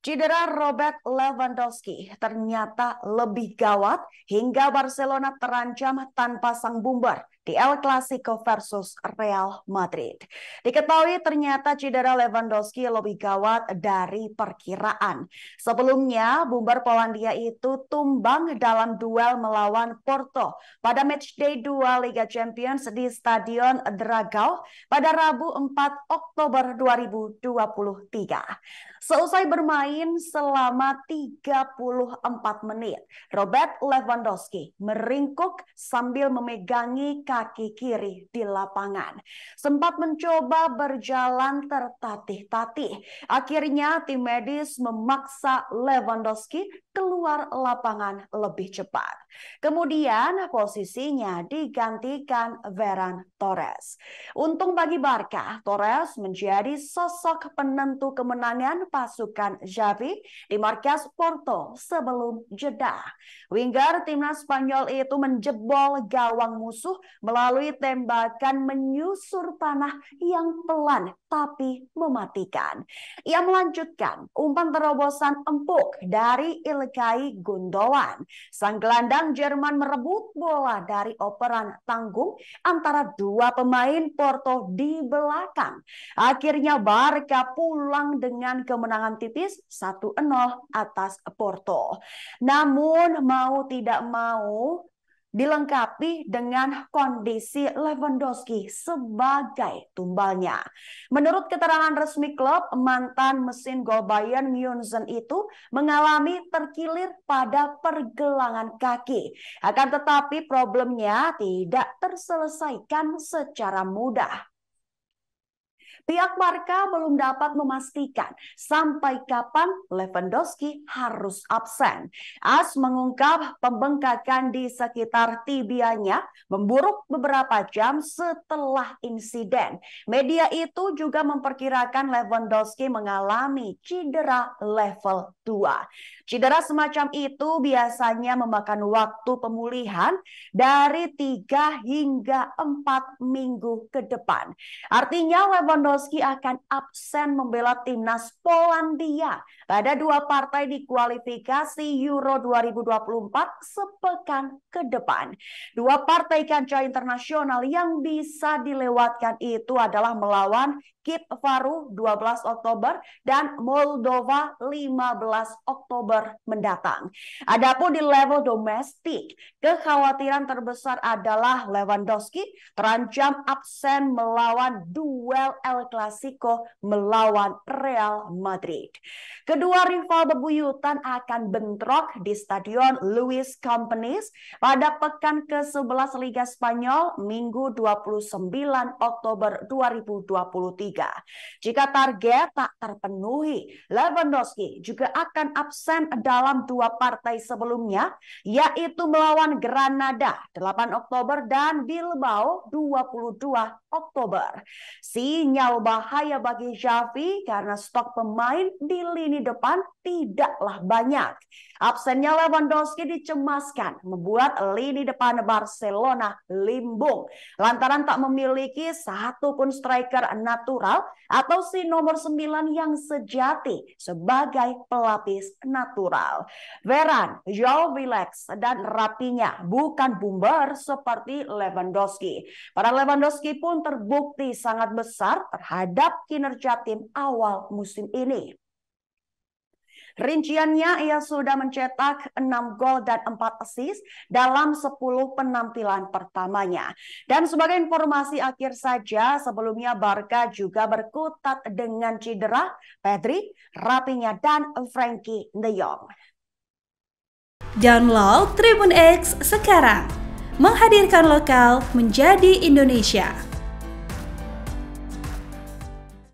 Cedera Robert Lewandowski ternyata lebih gawat hingga Barcelona terancam tanpa sang bumber di El Clasico versus Real Madrid. Diketahui ternyata cedera Lewandowski lebih gawat dari perkiraan. Sebelumnya, bumbar Polandia itu tumbang dalam duel melawan Porto pada matchday 2 Liga Champions di Stadion Dragao pada Rabu 4 Oktober 2023. Seusai bermain selama 34 menit, Robert Lewandowski meringkuk sambil memegangi kaki kaki kiri di lapangan. Sempat mencoba berjalan tertatih-tatih. Akhirnya tim medis memaksa Lewandowski keluar lapangan lebih cepat. Kemudian posisinya digantikan Veran Torres. Untung bagi Barca, Torres menjadi sosok penentu kemenangan pasukan Javi di markas Porto sebelum jeda. Winger timnas Spanyol itu menjebol gawang musuh melalui tembakan menyusur panah yang pelan tapi mematikan. Ia melanjutkan umpan terobosan empuk dari Il menyelekai Gundogan. Sang gelandang Jerman merebut bola dari operan tanggung antara dua pemain Porto di belakang. Akhirnya Barca pulang dengan kemenangan tipis 1-0 atas Porto. Namun mau tidak mau dilengkapi dengan kondisi Lewandowski sebagai tumbalnya. Menurut keterangan resmi klub, mantan mesin gol Bayern Munchen itu mengalami terkilir pada pergelangan kaki. Akan tetapi problemnya tidak terselesaikan secara mudah. Pihak Barca belum dapat memastikan sampai kapan Lewandowski harus absen. As mengungkap pembengkakan di sekitar tibianya memburuk beberapa jam setelah insiden. Media itu juga memperkirakan Lewandowski mengalami cedera level 2. Cedera semacam itu biasanya memakan waktu pemulihan dari 3 hingga 4 minggu ke depan. Artinya Lewandowski Lewandowski akan absen membela timnas Polandia pada dua partai di kualifikasi Euro 2024 sepekan ke depan. Dua partai kancah internasional yang bisa dilewatkan itu adalah melawan Kip Varu 12 Oktober dan Moldova 15 Oktober mendatang. Adapun di level domestik, kekhawatiran terbesar adalah Lewandowski terancam absen melawan duel El. El Clasico melawan Real Madrid. Kedua rival bebuyutan akan bentrok di Stadion Luis Companys pada pekan ke-11 Liga Spanyol Minggu 29 Oktober 2023. Jika target tak terpenuhi, Lewandowski juga akan absen dalam dua partai sebelumnya, yaitu melawan Granada 8 Oktober dan Bilbao 22 Oktober. Sinyal hal bahaya bagi Xavi karena stok pemain di lini depan tidaklah banyak. Absennya Lewandowski dicemaskan membuat lini depan Barcelona limbung lantaran tak memiliki satu pun striker natural atau si nomor 9 yang sejati sebagai pelapis natural. Veran, Joao Vilex, dan Rapinya bukan bumber seperti Lewandowski. Para Lewandowski pun terbukti sangat besar terhadap kinerja tim awal musim ini. Rinciannya ia sudah mencetak 6 gol dan 4 assist dalam 10 penampilan pertamanya. Dan sebagai informasi akhir saja, sebelumnya Barca juga berkutat dengan cedera Pedri, Rapinya dan Frankie De Jong. Download Tribun X sekarang. Menghadirkan lokal menjadi Indonesia.